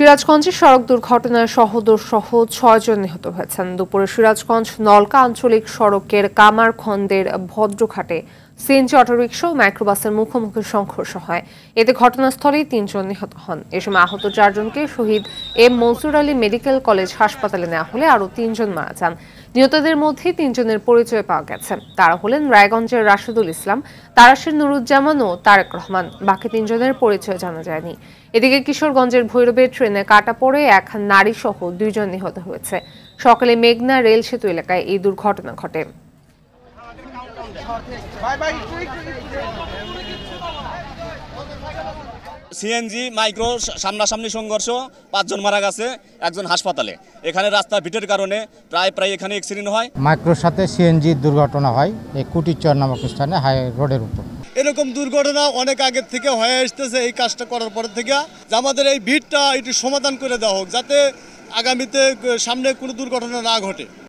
সিরাজগঞ্জে সড়ক দুর্ঘটনায় সহদর সহ ছয়জন নিহত হয়েছেন দুপুরে সিরাজগঞ্জ নলকা আঞ্চলিক সড়কের কামারখন্দের ভদ্রঘাটে সিএনজি অটোরিকশা ও মাইক্রোবাসের মুখোমুখি সংঘর্ষ হয় এতে ঘটনাস্থলেই তিনজন নিহত হন এ সময় আহত চারজনকে শহীদ এম মনসুর আলী মেডিকেল কলেজ হাসপাতালে নেওয়া হলে আরও তিনজন মারা যান নিহতদের মধ্যে তিনজনের পরিচয় পাওয়া গেছে তারা হলেন রায়গঞ্জের রাশেদুল ইসলাম তারাশের নুরুজ্জামান ও তারেক রহমান বাকি তিনজনের পরিচয় জানা যায়নি এদিকে কিশোরগঞ্জের ভৈরবে ট্রেনে কাটা পড়ে এক নারী সহ দুইজন নিহত হয়েছে সকালে মেঘনা রেল সেতু এলাকায় এই দুর্ঘটনা ঘটে সিএনজি মাইক্রো সামনাসামনি সংঘর্ষ পাঁচজন মারা গেছে একজন হাসপাতালে এখানে রাস্তা ভিটের কারণে প্রায় প্রায় এখানে এক্সিডেন্ট হয় মাইক্রোর সাথে সিএনজি দুর্ঘটনা হয় এই কুটিরচর নামক স্থানে হাই রোডের উপর এরকম দুর্ঘটনা অনেক আগের থেকে হয়ে আসতেছে এই কাজটা করার পর থেকে যে আমাদের এই ভিড়টা একটু সমাধান করে দেওয়া হোক যাতে আগামীতে সামনে কোনো দুর্ঘটনা না ঘটে